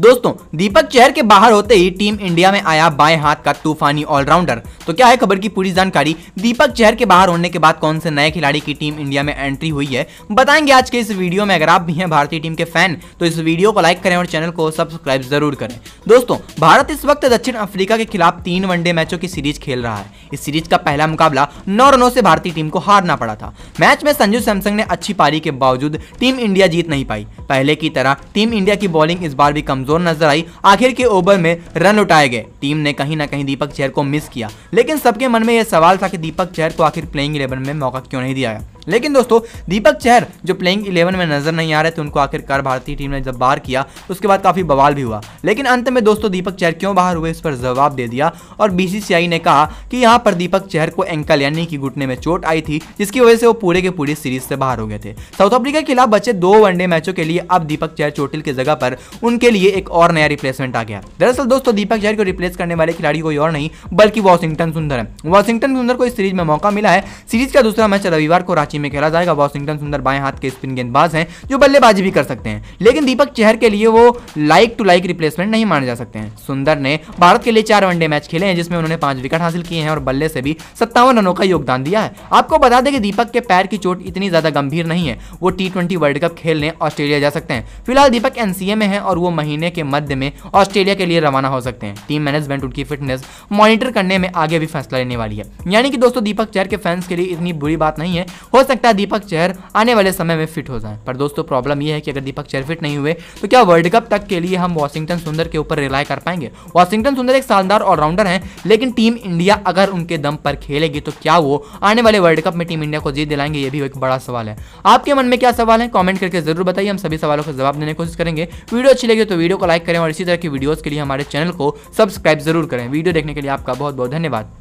दोस्तों दीपक चेहर के बाहर होते ही टीम इंडिया में आया बाएं हाथ का तूफानी ऑलराउंडर तो क्या है खबर की पूरी जानकारी दीपक चेहर के बाहर होने के बाद कौन से नए खिलाड़ी की टीम इंडिया में एंट्री हुई है बताएंगे आज के इस वीडियो में अगर आप भी हैं भारतीय टीम के फैन तो इस वीडियो को लाइक करें और चैनल को सब्सक्राइब जरूर करें दोस्तों भारत इस वक्त दक्षिण अफ्रीका के खिलाफ तीन वनडे मैचों की सीरीज खेल रहा है इस सीरीज का पहला मुकाबला नौ रनों से भारतीय टीम को हारना पड़ा था मैच में संजू सैमसंग ने अच्छी पारी के बावजूद टीम इंडिया जीत नहीं पाई पहले की तरह टीम इंडिया की बॉलिंग इस बार भी कमजोर कमजोर नजर आई आखिर के ओवर में रन उठाए गए टीम ने कहीं ना कहीं दीपक चेहर को मिस किया लेकिन सबके मन में यह सवाल था कि दीपक चेहर को आखिर प्लेइंग इलेवन में मौका क्यों नहीं दिया गया लेकिन दोस्तों दीपक चहर जो प्लेइंग 11 में नजर नहीं आ रहे थे उनको आखिरकार भारतीय टीम ने जब बाहर किया उसके बाद काफी बवाल भी हुआ लेकिन अंत में दोस्तों दीपक चहर क्यों बाहर हुए इस पर जवाब दे दिया और बीसीसीआई ने कहा कि यहां पर दीपक चहर को एंकल यानी कि घुटने में चोट आई थी जिसकी वजह से वो पूरे के पूरी सीरीज से बाहर हो गए थे साउथ अफ्रीका के खिलाफ बचे दो वनडे मैचों के लिए अब दीपक चहर चोटिल की जगह पर उनके लिए एक और नया रिप्लेसमेंट आ गया दरअसल दोस्तों दीपक चहर को रिप्लेस करने वाले खिलाड़ी कोई और नहीं बल्कि वॉशिंगटन सुंदर है वॉशिंगटन सुंदर को इस सीरीज में मौका मिला है सीरीज का दूसरा मैच रविवार को कराची में खेला जाएगा वॉशिंगटन सुंदर बाएं हाथ के स्पिन गेंदबाज हैं जो बल्लेबाजी भी कर सकते हैं लेकिन दीपक चहर के लिए वो लाइक टू लाइक रिप्लेसमेंट नहीं माने जा सकते हैं सुंदर ने भारत के लिए चार वनडे मैच खेले हैं जिसमें उन्होंने पांच विकेट हासिल किए हैं और बल्ले से भी सत्तावन रनों का योगदान दिया है आपको बता दें कि दीपक के पैर की चोट इतनी ज्यादा गंभीर नहीं है वो टी वर्ल्ड कप खेलने ऑस्ट्रेलिया जा सकते हैं फिलहाल दीपक एनसीए में है और वो महीने के मध्य में ऑस्ट्रेलिया के लिए रवाना हो सकते हैं टीम मैनेजमेंट उनकी फिटनेस मॉनिटर करने में आगे भी फैसला लेने वाली है यानी कि दोस्तों दीपक चहर के फैंस के लिए इतनी बुरी बात नहीं है हो सकता है दीपक चेहर आने वाले समय में फिट हो जाए पर दोस्तों प्रॉब्लम यह है कि अगर दीपक चेहर फिट नहीं हुए तो क्या वर्ल्ड कप तक के लिए हम वॉशिंगटन सुंदर के ऊपर रिलाय कर पाएंगे वॉशिंगटन सुंदर एक शानदार ऑलराउंडर है लेकिन टीम इंडिया अगर उनके दम पर खेलेगी तो क्या वो आने वाले वर्ल्ड कप में टीम इंडिया को जीत दिलाएंगे ये भी एक बड़ा सवाल है आपके मन में क्या सवाल है कॉमेंट करके जरूर बताइए हम सभी सवालों का जवाब देने की कोशिश करेंगे वीडियो अच्छी लगी तो वीडियो को लाइक करें और इसी तरह की वीडियोज़ के लिए हमारे चैनल को सब्सक्राइब जरूर करें वीडियो देखने के लिए आपका बहुत बहुत धन्यवाद